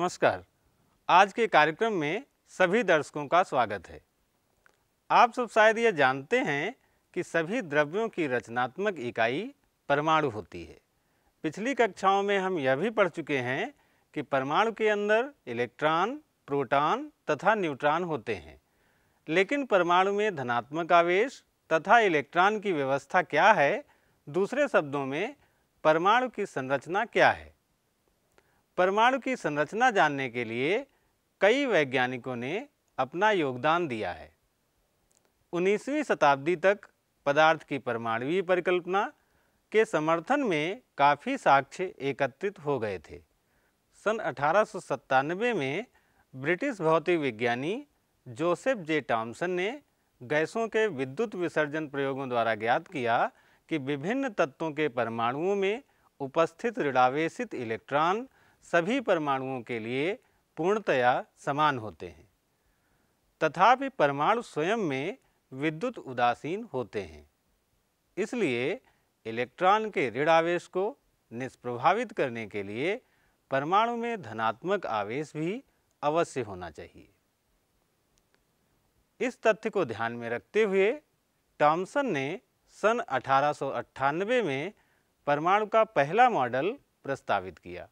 नमस्कार आज के कार्यक्रम में सभी दर्शकों का स्वागत है आप सब शायद ये जानते हैं कि सभी द्रव्यों की रचनात्मक इकाई परमाणु होती है पिछली कक्षाओं में हम यह भी पढ़ चुके हैं कि परमाणु के अंदर इलेक्ट्रॉन प्रोटॉन तथा न्यूट्रॉन होते हैं लेकिन परमाणु में धनात्मक आवेश तथा इलेक्ट्रॉन की व्यवस्था क्या है दूसरे शब्दों में परमाणु की संरचना क्या है परमाणु की संरचना जानने के लिए कई वैज्ञानिकों ने अपना योगदान दिया है 19वीं शताब्दी तक पदार्थ की परमाणुवीय परिकल्पना के समर्थन में काफ़ी साक्ष्य एकत्रित हो गए थे सन अठारह में ब्रिटिश भौतिक विज्ञानी जोसेफ जे टॉमसन ने गैसों के विद्युत विसर्जन प्रयोगों द्वारा ज्ञात किया कि विभिन्न तत्वों के परमाणुओं में उपस्थित ऋणावेशित इलेक्ट्रॉन सभी परमाणुओं के लिए पूर्णतया समान होते हैं तथापि परमाणु स्वयं में विद्युत उदासीन होते हैं इसलिए इलेक्ट्रॉन के ऋण आवेश को निष्प्रभावित करने के लिए परमाणु में धनात्मक आवेश भी अवश्य होना चाहिए इस तथ्य को ध्यान में रखते हुए टॉमसन ने सन अठारह में परमाणु का पहला मॉडल प्रस्तावित किया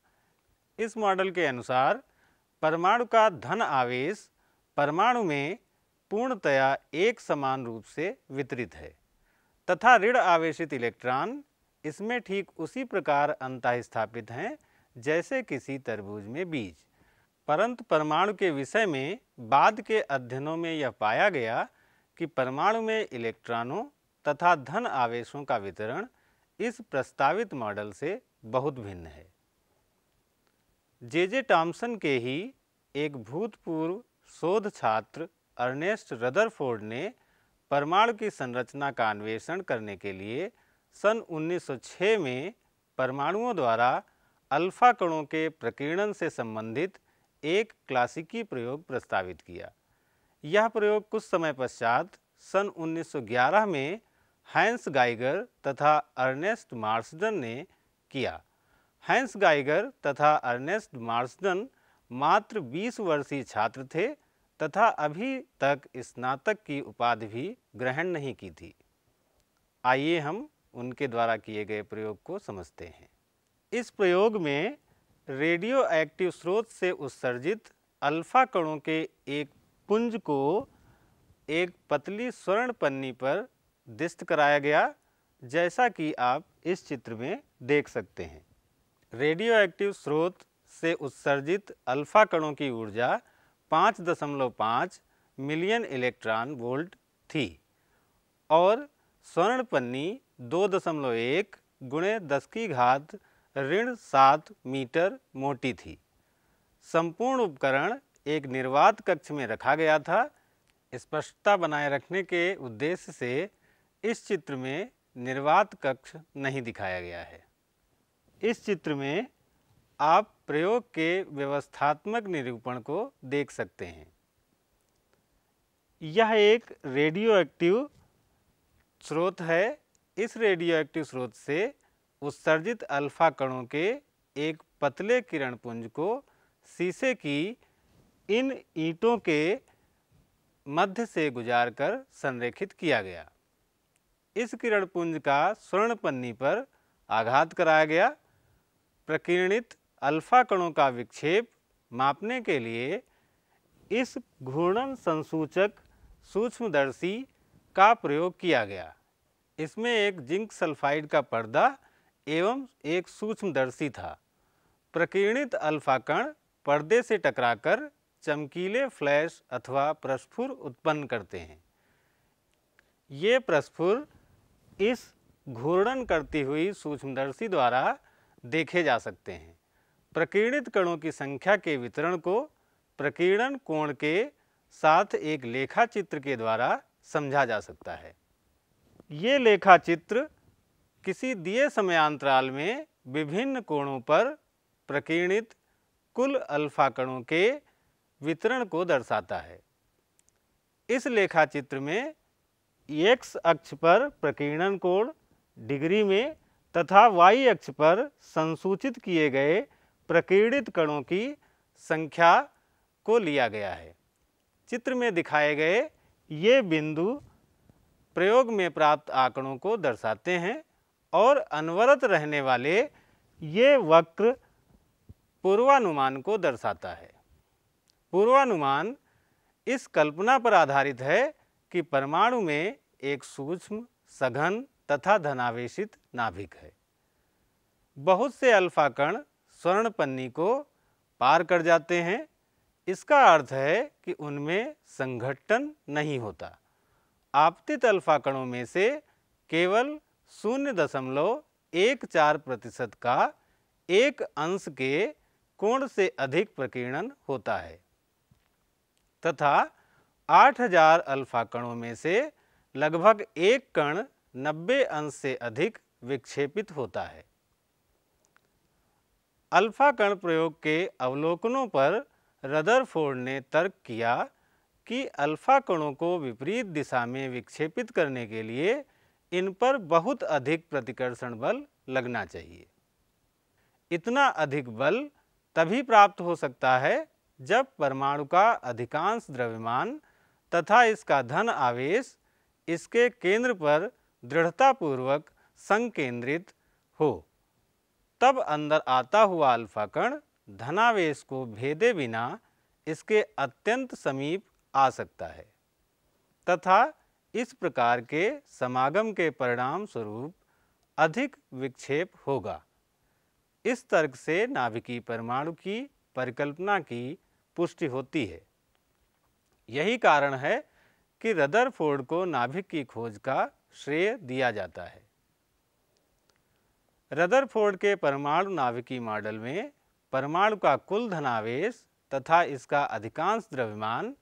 इस मॉडल के अनुसार परमाणु का धन आवेश परमाणु में पूर्णतया एक समान रूप से वितरित है तथा ऋण आवेशित इलेक्ट्रॉन इसमें ठीक उसी प्रकार अंतःस्थापित हैं जैसे किसी तरबूज में बीज परंतु परमाणु के विषय में बाद के अध्ययनों में यह पाया गया कि परमाणु में इलेक्ट्रॉनों तथा धन आवेशों का वितरण इस प्रस्तावित मॉडल से बहुत भिन्न है जे जे टॉम्सन के ही एक भूतपूर्व शोध छात्र अर्नेस्ट रदरफोर्ड ने परमाणु की संरचना का अन्वेषण करने के लिए सन 1906 में परमाणुओं द्वारा अल्फा कणों के प्रकीर्णन से संबंधित एक क्लासिकी प्रयोग प्रस्तावित किया यह प्रयोग कुछ समय पश्चात सन 1911 में हैंस गाइगर तथा अर्नेस्ट मार्सडन ने किया हैंस गाइगर तथा अर्नेस्ट मार्सडन मात्र 20 वर्षीय छात्र थे तथा अभी तक स्नातक की उपाधि भी ग्रहण नहीं की थी आइए हम उनके द्वारा किए गए प्रयोग को समझते हैं इस प्रयोग में रेडियो एक्टिव स्रोत से उत्सर्जित अल्फा कणों के एक पुंज को एक पतली स्वर्ण पन्नी पर दिस्त कराया गया जैसा कि आप इस चित्र में देख सकते हैं रेडियो एक्टिव स्रोत से उत्सर्जित अल्फा कणों की ऊर्जा 5.5 मिलियन इलेक्ट्रॉन वोल्ट थी और स्वर्ण पन्नी 2.1 गुणे दस की घात ऋण सात मीटर मोटी थी संपूर्ण उपकरण एक निर्वात कक्ष में रखा गया था स्पष्टता बनाए रखने के उद्देश्य से इस चित्र में निर्वात कक्ष नहीं दिखाया गया है इस चित्र में आप प्रयोग के व्यवस्थात्मक निरूपण को देख सकते हैं यह एक रेडियो एक्टिव स्रोत है इस रेडियो एक्टिव स्रोत से उत्सर्जित अल्फा कणों के एक पतले किरण पुंज को शीशे की इन ईंटों के मध्य से गुजारकर संरेखित किया गया इस किरण पुंज का स्वर्ण पन्नी पर आघात कराया गया प्रकीर्णित अल्फा कणों का विक्षेप मापने के लिए इस घूर्णन संसूचक सूक्ष्मदर्शी का प्रयोग किया गया इसमें एक जिंक सल्फाइड का पर्दा एवं एक सूक्ष्मदर्शी था प्रकीर्णित अल्फा कण पर्दे से टकराकर चमकीले फ्लैश अथवा प्रस्फुर उत्पन्न करते हैं ये प्रस्फुर इस घूर्णन करती हुई सूक्ष्मदर्शी द्वारा देखे जा सकते हैं प्रकीर्णित कणों की संख्या के वितरण को प्रकीर्णन कोण के साथ एक लेखा चित्र के द्वारा समझा जा सकता है ये लेखा चित्र किसी दिए समयांतराल में विभिन्न कोणों पर प्रकीर्णित कुल अल्फा कणों के वितरण को दर्शाता है इस लेखा चित्र में एक्स अक्ष पर प्रकीर्णन कोण डिग्री में तथा वाई अक्ष पर संसूचित किए गए प्रकीर्णित कणों की संख्या को लिया गया है चित्र में दिखाए गए ये बिंदु प्रयोग में प्राप्त आंकड़ों को दर्शाते हैं और अनवरत रहने वाले ये वक्र पूर्वानुमान को दर्शाता है पूर्वानुमान इस कल्पना पर आधारित है कि परमाणु में एक सूक्ष्म सघन तथा धनावेशित नाभिक है बहुत से अल्फा कण स्वर्ण पन्नी को पार कर जाते हैं इसका अर्थ है कि उनमें संघटन नहीं होता आपतित अल्फा कणों में से केवल शून्य दशमलव एक चार प्रतिशत का एक अंश के कोण से अधिक प्रकीर्णन होता है तथा 8000 अल्फा कणों में से लगभग एक कण 90 अंश से अधिक विक्षेपित होता है अल्फा कण प्रयोग के अवलोकनों पर रदरफोर्ड ने तर्क किया कि अल्फा कणों को विपरीत दिशा में विक्षेपित करने के लिए इन पर बहुत अधिक प्रतिकर्षण बल लगना चाहिए इतना अधिक बल तभी प्राप्त हो सकता है जब परमाणु का अधिकांश द्रव्यमान तथा इसका धन आवेश इसके केंद्र पर दृढ़तापूर्वक संकेंद्रित हो तब अंदर आता हुआ अल्फा कण धनावेश को भेदे बिना इसके अत्यंत समीप आ सकता है तथा इस प्रकार के समागम के परिणाम स्वरूप अधिक विक्षेप होगा इस तर्क से नाभिकीय परमाणु की परिकल्पना की पुष्टि होती है यही कारण है कि रदरफोर्ड को नाभिक की खोज का श्रेय दिया जाता है रदरफोर्ड के परमाणु नाभिकी मॉडल में परमाणु का कुल धनावेश तथा इसका अधिकांश द्रव्यमान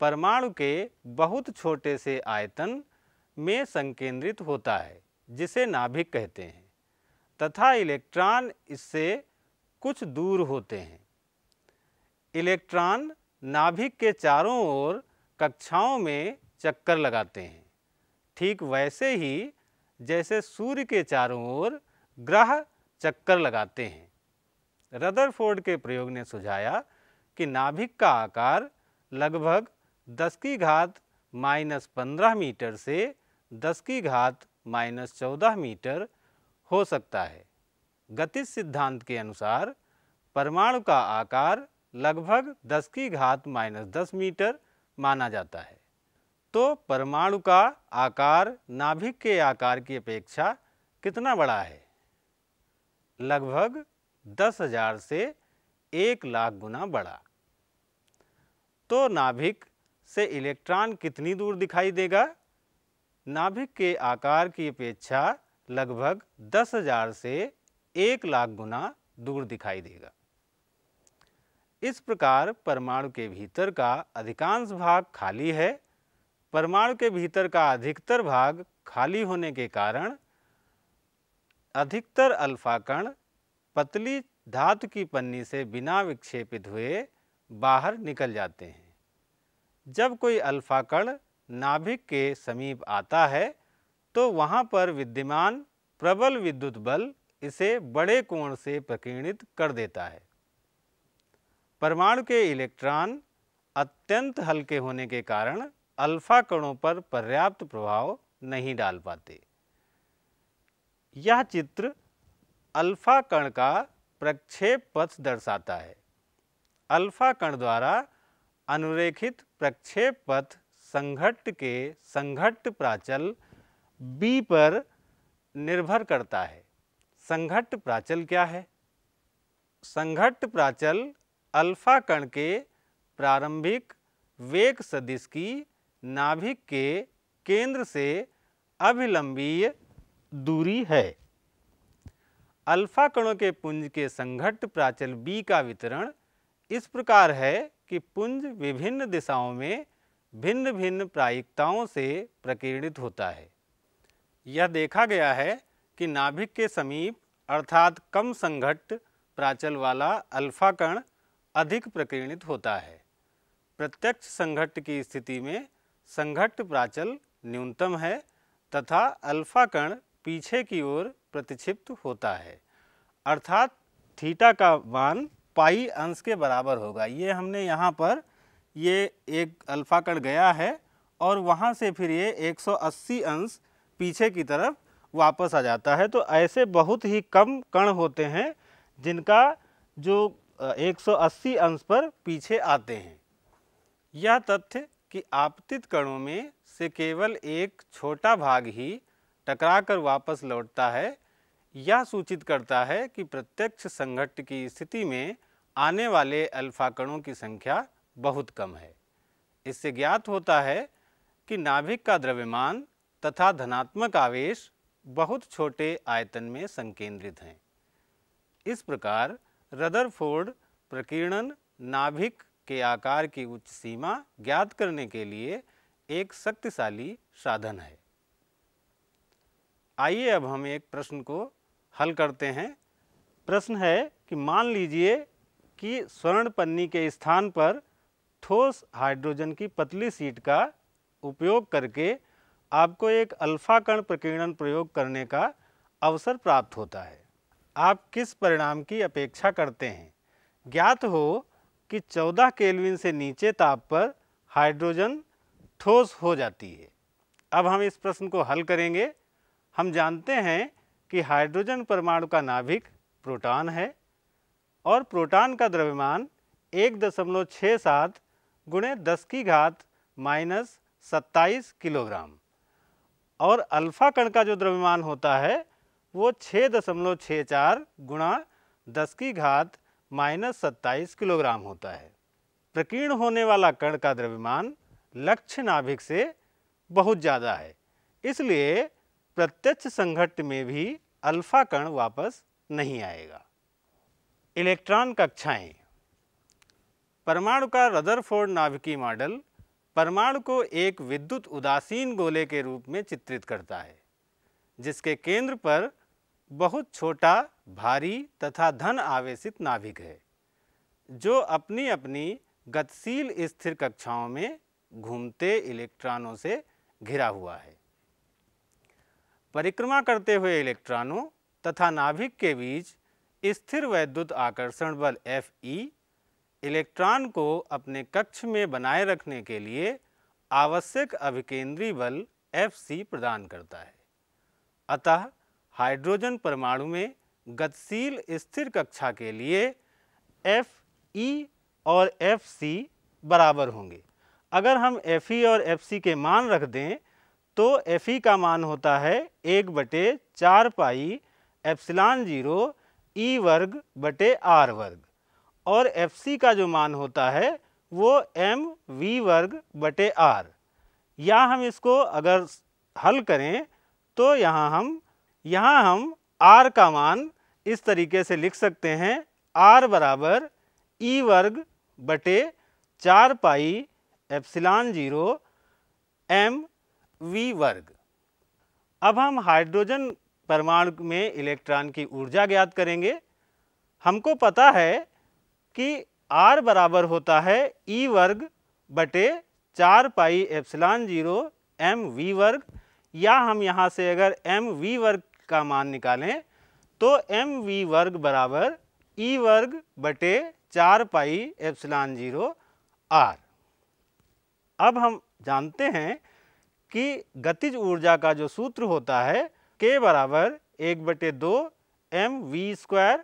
परमाणु के बहुत छोटे से आयतन में संकेंद्रित होता है जिसे नाभिक कहते हैं तथा इलेक्ट्रॉन इससे कुछ दूर होते हैं इलेक्ट्रॉन नाभिक के चारों ओर कक्षाओं में चक्कर लगाते हैं ठीक वैसे ही जैसे सूर्य के चारों ओर ग्रह चक्कर लगाते हैं रदरफोर्ड के प्रयोग ने सुझाया कि नाभिक का आकार लगभग 10 की घात माइनस पंद्रह मीटर से 10 की घात माइनस चौदह मीटर हो सकता है गतिज सिद्धांत के अनुसार परमाणु का आकार लगभग 10 की घात माइनस दस मीटर माना जाता है तो परमाणु का आकार नाभिक के आकार की अपेक्षा कितना बड़ा है लगभग दस हजार से एक लाख गुना बड़ा तो नाभिक से इलेक्ट्रॉन कितनी दूर दिखाई देगा नाभिक के आकार की अपेक्षा लगभग दस हजार से एक लाख गुना दूर दिखाई देगा इस प्रकार परमाणु के भीतर का अधिकांश भाग खाली है परमाणु के भीतर का अधिकतर भाग खाली होने के कारण अधिकतर अल्फा कण पतली धातु की पन्नी से बिना विक्षेपित हुए बाहर निकल जाते हैं जब कोई अल्फा कण नाभिक के समीप आता है तो वहाँ पर विद्यमान प्रबल विद्युत बल इसे बड़े कोण से प्रकीर्णित कर देता है परमाणु के इलेक्ट्रॉन अत्यंत हल्के होने के कारण अल्फा कणों पर पर्याप्त प्रभाव नहीं डाल पाते यह चित्र अल्फा कण का प्रक्षेप पथ दर्शाता है अल्फा कण द्वारा अनुरेखित प्रक्षेप पथ संघट्ट के संघट्ट प्राचल B पर निर्भर करता है संघट्ट प्राचल क्या है संघट्ट प्राचल अल्फा कण के प्रारंभिक वेग सदिश की नाभिक के केंद्र से अभिलंबीय दूरी है अल्फा कणों के पुंज के संघट्ट प्राचल बी का वितरण इस प्रकार है कि पुंज विभिन्न दिशाओं में भिन्न भिन्न प्रायिकताओं से प्रकीर्णित होता है यह देखा गया है कि नाभिक के समीप अर्थात कम संघट प्राचल वाला अल्फा कण अधिक प्रकीर्णित होता है प्रत्यक्ष संघट्ट की स्थिति में संघट्ट प्राचल न्यूनतम है तथा अल्फा कण पीछे की ओर प्रतिक्षिप्त होता है अर्थात थीटा का मान पाई अंश के बराबर होगा ये हमने यहाँ पर ये एक अल्फा कण गया है और वहाँ से फिर ये 180 अंश पीछे की तरफ वापस आ जाता है तो ऐसे बहुत ही कम कण होते हैं जिनका जो 180 अंश पर पीछे आते हैं यह तथ्य कि आपतित कणों में से केवल एक छोटा भाग ही टकराकर वापस लौटता है यह सूचित करता है कि प्रत्यक्ष संघट की स्थिति में आने वाले अल्फा कणों की संख्या बहुत कम है इससे ज्ञात होता है कि नाभिक का द्रव्यमान तथा धनात्मक आवेश बहुत छोटे आयतन में संकेंद्रित हैं इस प्रकार रदरफोर्ड प्रकीर्णन नाभिक के आकार की उच्च सीमा ज्ञात करने के लिए एक शक्तिशाली साधन है आइए अब हम एक प्रश्न को हल करते हैं प्रश्न है कि मान लीजिए कि स्वर्ण पन्नी के स्थान पर ठोस हाइड्रोजन की पतली सीट का उपयोग करके आपको एक अल्फा कण प्रकीर्णन प्रयोग करने का अवसर प्राप्त होता है आप किस परिणाम की अपेक्षा करते हैं ज्ञात हो कि 14 केल्विन से नीचे ताप पर हाइड्रोजन ठोस हो जाती है अब हम इस प्रश्न को हल करेंगे हम जानते हैं कि हाइड्रोजन परमाणु का नाभिक प्रोटॉन है और प्रोटॉन का द्रव्यमान एक दशमलव छः सात गुणे दस की घात माइनस सत्ताईस किलोग्राम और अल्फा कण का जो द्रव्यमान होता है वो छः दशमलव छः चार गुणा दस की घात माइनस सत्ताईस किलोग्राम होता है प्रकीर्ण होने वाला कण का द्रव्यमान लक्ष्य नाभिक से बहुत ज़्यादा है इसलिए प्रत्यक्ष संघट में भी अल्फा कण वापस नहीं आएगा इलेक्ट्रॉन कक्षाएं परमाणु का रदरफोर्ड नाभिकी मॉडल परमाणु को एक विद्युत उदासीन गोले के रूप में चित्रित करता है जिसके केंद्र पर बहुत छोटा भारी तथा धन आवेशित नाभिक है जो अपनी अपनी गतिशील स्थिर कक्षाओं में घूमते इलेक्ट्रॉनों से घिरा हुआ है परिक्रमा करते हुए इलेक्ट्रॉनों तथा नाभिक के बीच स्थिर वैद्युत आकर्षण बल एफ ई इलेक्ट्रॉन को अपने कक्ष में बनाए रखने के लिए आवश्यक अभिकेंद्रीय बल एफ सी प्रदान करता है अतः हाइड्रोजन परमाणु में गतिशील स्थिर कक्षा के लिए एफ ई e और एफ सी बराबर होंगे अगर हम एफ ई e और एफ सी के मान रख दें तो एफ ई e का मान होता है एक बटे चार पाई एप्सिलान जीरो ई वर्ग बटे आर वर्ग और एफ सी का जो मान होता है वो एम वी वर्ग बटे आर या हम इसको अगर हल करें तो यहाँ हम यहाँ हम आर का मान इस तरीके से लिख सकते हैं आर बराबर ई e वर्ग बटे चार pi epsilon zero M V वर्ग अब हम हाइड्रोजन परमाणु में इलेक्ट्रॉन की ऊर्जा ज्ञात करेंगे हमको पता है कि R बराबर होता है E वर्ग बटे चार pi epsilon zero M V वर्ग या हम यहाँ से अगर एम वी वर्ग का मान निकालें तो एम वी वर्ग बराबर ई e वर्ग बटे चार पाई एप्सलान जीरो आर अब हम जानते हैं कि गतिज ऊर्जा का जो सूत्र होता है के बराबर एक बटे दो एम वी स्क्वायर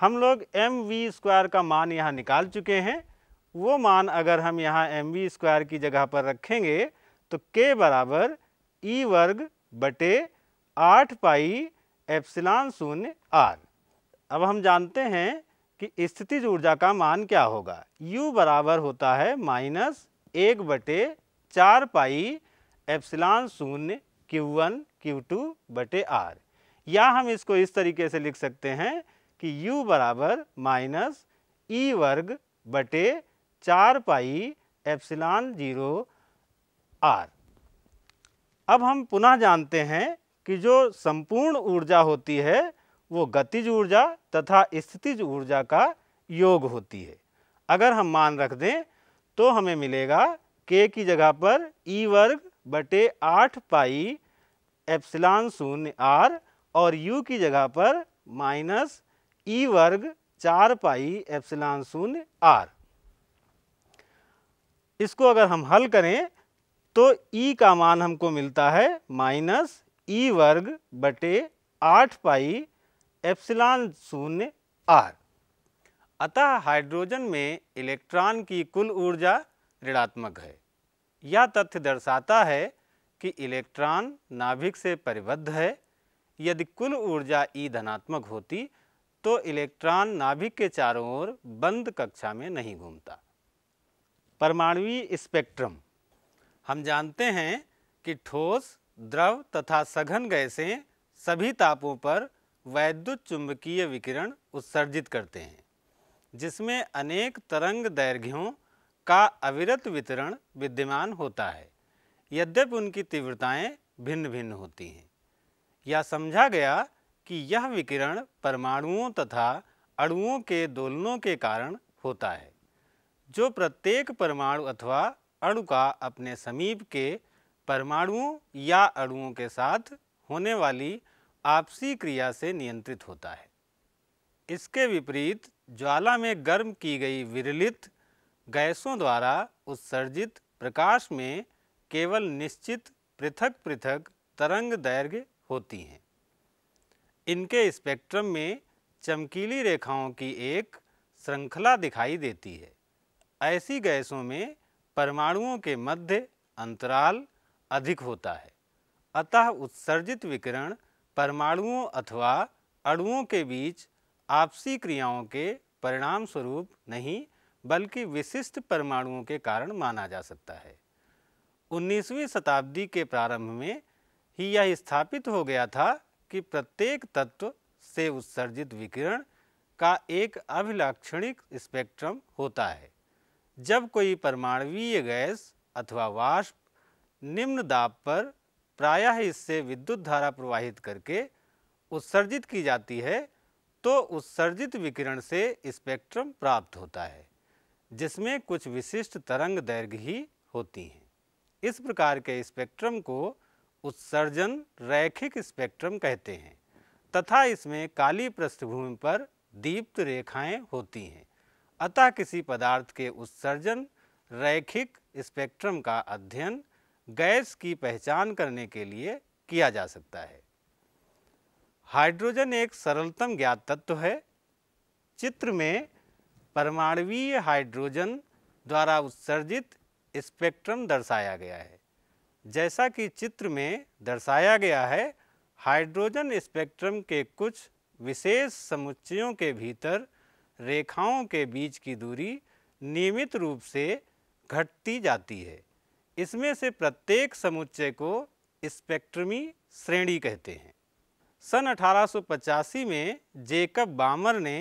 हम लोग एम वी स्क्वायर का मान यहाँ निकाल चुके हैं वो मान अगर हम यहाँ एम वी स्क्वायर की जगह पर रखेंगे तो के बराबर ई e वर्ग बटे आठ पाई एप्सिलान शून्य आर अब हम जानते हैं कि स्थिति ऊर्जा का मान क्या होगा U बराबर होता है माइनस एक बटे चार पाई एप्सिलान शून्य क्यू वन क्यू टू बटे आर या हम इसको इस तरीके से लिख सकते हैं कि U बराबर माइनस ई e वर्ग बटे चार पाई एप्सिलॉन जीरो आर अब हम पुनः जानते हैं कि जो संपूर्ण ऊर्जा होती है वो गतिज ऊर्जा तथा स्थितिज ऊर्जा का योग होती है अगर हम मान रख दें तो हमें मिलेगा के की जगह पर ई e वर्ग बटे आठ पाई एप्सिलान शून्य आर और यू की जगह पर माइनस ई e वर्ग चार पाई एप्सिलान शून्य आर इसको अगर हम हल करें तो ई e का मान हमको मिलता है माइनस ई e वर्ग बटे आठ पाई एप्सिलॉन शून्य आर अतः हाइड्रोजन में इलेक्ट्रॉन की कुल ऊर्जा ऋणात्मक है यह तथ्य दर्शाता है कि इलेक्ट्रॉन नाभिक से परिबद्ध है यदि कुल ऊर्जा ई e धनात्मक होती तो इलेक्ट्रॉन नाभिक के चारों ओर बंद कक्षा में नहीं घूमता परमाणु स्पेक्ट्रम हम जानते हैं कि ठोस द्रव तथा सघन गैसें सभी तापों पर वैद्युत चुंबकीय विकिरण उत्सर्जित करते हैं जिसमें अनेक तरंग दैर्घ्यों का अविरत वितरण विद्यमान होता है यद्यपि उनकी तीव्रताएं भिन्न भिन्न होती हैं यह समझा गया कि यह विकिरण परमाणुओं तथा अणुओं के दोलनों के कारण होता है जो प्रत्येक परमाणु अथवा अणु का अपने समीप के परमाणुओं या अणुओं के साथ होने वाली आपसी क्रिया से नियंत्रित होता है इसके विपरीत ज्वाला में गर्म की गई विरलित गैसों द्वारा उत्सर्जित प्रकाश में केवल निश्चित पृथक पृथक तरंग दैर्घ्य होती हैं इनके स्पेक्ट्रम में चमकीली रेखाओं की एक श्रृंखला दिखाई देती है ऐसी गैसों में परमाणुओं के मध्य अंतराल अधिक होता है अतः उत्सर्जित विकिरण परमाणुओं अथवा अणुओं के बीच आपसी क्रियाओं के परिणाम स्वरूप नहीं बल्कि विशिष्ट परमाणुओं के कारण माना जा सकता है 19वीं शताब्दी के प्रारंभ में ही यह स्थापित हो गया था कि प्रत्येक तत्व से उत्सर्जित विकिरण का एक अभिलाक्षणिक स्पेक्ट्रम होता है जब कोई परमाणवीय गैस अथवा वाष्प निम्न दाब पर प्रायः इससे विद्युत धारा प्रवाहित करके उत्सर्जित की जाती है तो उत्सर्जित विकिरण से स्पेक्ट्रम प्राप्त होता है जिसमें कुछ विशिष्ट तरंग दैर्घ्य ही होती हैं इस प्रकार के स्पेक्ट्रम को उत्सर्जन रैखिक स्पेक्ट्रम कहते हैं तथा इसमें काली पृष्ठभूमि पर दीप्त रेखाएं होती हैं अतः किसी पदार्थ के उत्सर्जन रैखिक स्पेक्ट्रम का अध्ययन गैस की पहचान करने के लिए किया जा सकता है हाइड्रोजन एक सरलतम ज्ञात तत्व है चित्र में परमाणवीय हाइड्रोजन द्वारा उत्सर्जित स्पेक्ट्रम दर्शाया गया है जैसा कि चित्र में दर्शाया गया है हाइड्रोजन स्पेक्ट्रम के कुछ विशेष समुच्चयों के भीतर रेखाओं के बीच की दूरी नियमित रूप से घटती जाती है इसमें से प्रत्येक समुच्चय को स्पेक्ट्रमी श्रेणी कहते हैं सन अठारह में जेकब बामर ने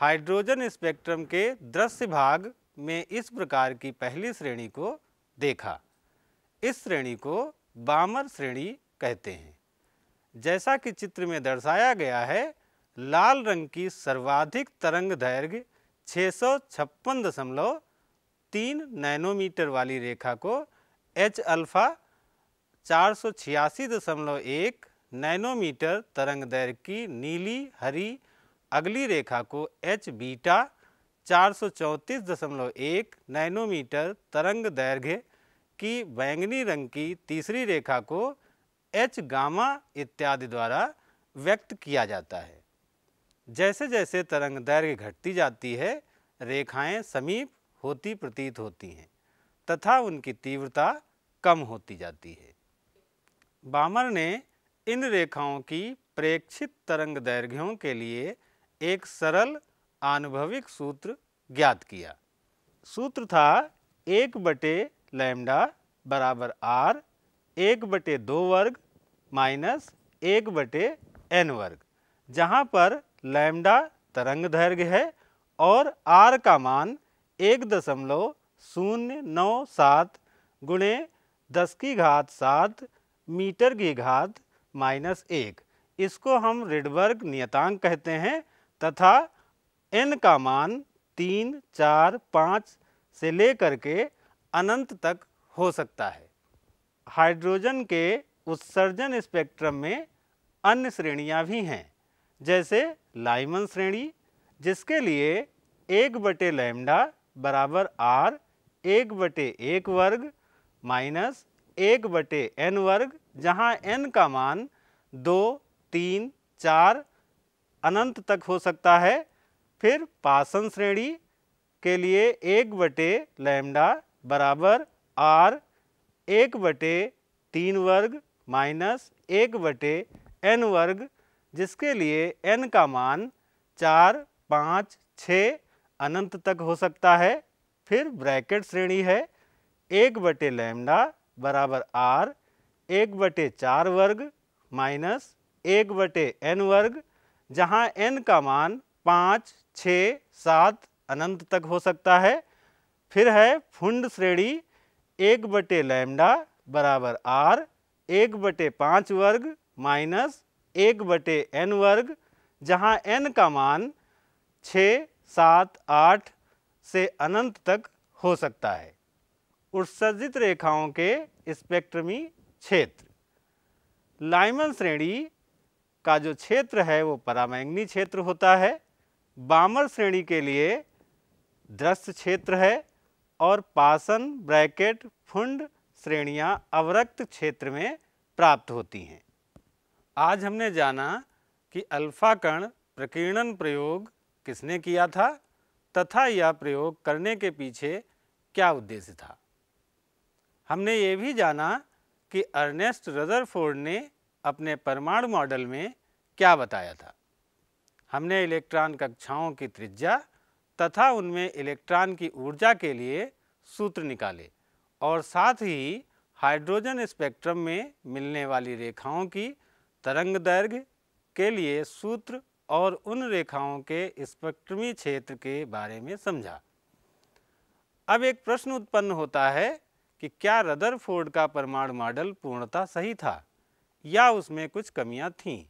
हाइड्रोजन स्पेक्ट्रम के दृश्य भाग में इस प्रकार की पहली श्रेणी को देखा इस श्रेणी को बामर श्रेणी कहते हैं जैसा कि चित्र में दर्शाया गया है लाल रंग की सर्वाधिक तरंग दैर्घ्य छः सौ छप्पन दशमलव तीन नैनोमीटर वाली रेखा को एच अल्फ़ा चार सौ छियासी दशमलव एक नैनोमीटर तरंग दैर्घ्य की नीली हरी अगली रेखा को एच बीटा चार सौ चौंतीस दशमलव एक नैनोमीटर तरंग दैर्घ्य की बैंगनी रंग की तीसरी रेखा को एच गामा इत्यादि द्वारा व्यक्त किया जाता है जैसे जैसे तरंग दैर्घ्य घटती जाती है रेखाएं समीप होती प्रतीत होती हैं तथा उनकी तीव्रता कम होती जाती है बामर ने इन रेखाओं की प्रेक्षित तरंग दैर्घ्यों के लिए एक सरल आनुभविक सूत्र ज्ञात किया सूत्र था एक बटे लैमडा बराबर आर एक बटे दो वर्ग माइनस एक बटे एन वर्ग जहाँ पर लैमडा तरंग दैर्घ्य है और आर का मान एक दशमलव शून्य नौ सात गुणे दस की घात सात मीटर की घात माइनस एक इसको हम रिडबर्ग नियतांक कहते हैं तथा n का मान तीन चार पाँच से लेकर के अनंत तक हो सकता है हाइड्रोजन के उत्सर्जन स्पेक्ट्रम में अन्य श्रेणियां भी हैं जैसे लाइमन श्रेणी जिसके लिए एक बटे लैमडा बराबर आर एक बटे एक वर्ग माइनस एक बटे एन वर्ग जहाँ एन का मान दो तीन चार अनंत तक हो सकता है फिर पासन श्रेणी के लिए एक बटे लैमडा बराबर आर एक बटे तीन वर्ग माइनस एक बटे एन वर्ग जिसके लिए एन का मान चार पाँच छ अनंत तक हो सकता है फिर ब्रैकेट श्रेणी है एक बटे लैमडा बराबर आर एक बटे चार वर्ग माइनस एक बटे एन वर्ग जहाँ एन का मान पाँच छ सात अनंत तक हो सकता है फिर है फुंड श्रेणी एक बटे लैमडा बराबर आर एक बटे पाँच वर्ग माइनस एक बटे एन वर्ग जहाँ एन का मान छ सात आठ से अनंत तक हो सकता है उत्सर्जित रेखाओं के स्पेक्ट्रमी क्षेत्र लाइमन श्रेणी का जो क्षेत्र है वो परामैंगनी क्षेत्र होता है बामर श्रेणी के लिए दृश्य क्षेत्र है और पासन ब्रैकेट फुंड श्रेणियां अवरक्त क्षेत्र में प्राप्त होती हैं आज हमने जाना कि अल्फा कण प्रकीर्णन प्रयोग किसने किया था तथा यह प्रयोग करने के पीछे क्या उद्देश्य था हमने ये भी जाना कि अर्नेस्ट रदरफोर्ड ने अपने परमाणु मॉडल में क्या बताया था हमने इलेक्ट्रॉन कक्षाओं की त्रिज्या तथा उनमें इलेक्ट्रॉन की ऊर्जा के लिए सूत्र निकाले और साथ ही हाइड्रोजन स्पेक्ट्रम में मिलने वाली रेखाओं की तरंग दैर्घ्य के लिए सूत्र और उन रेखाओं के स्पेक्ट्रमी क्षेत्र के बारे में समझा अब एक प्रश्न उत्पन्न होता है कि क्या रदरफोर्ड का परमाणु मॉडल पूर्णता सही था या उसमें कुछ कमियां थीं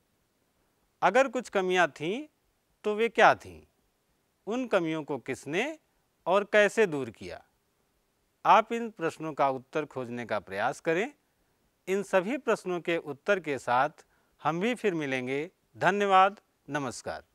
अगर कुछ कमियां थीं तो वे क्या थीं उन कमियों को किसने और कैसे दूर किया आप इन प्रश्नों का उत्तर खोजने का प्रयास करें इन सभी प्रश्नों के उत्तर के साथ हम भी फिर मिलेंगे धन्यवाद नमस्कार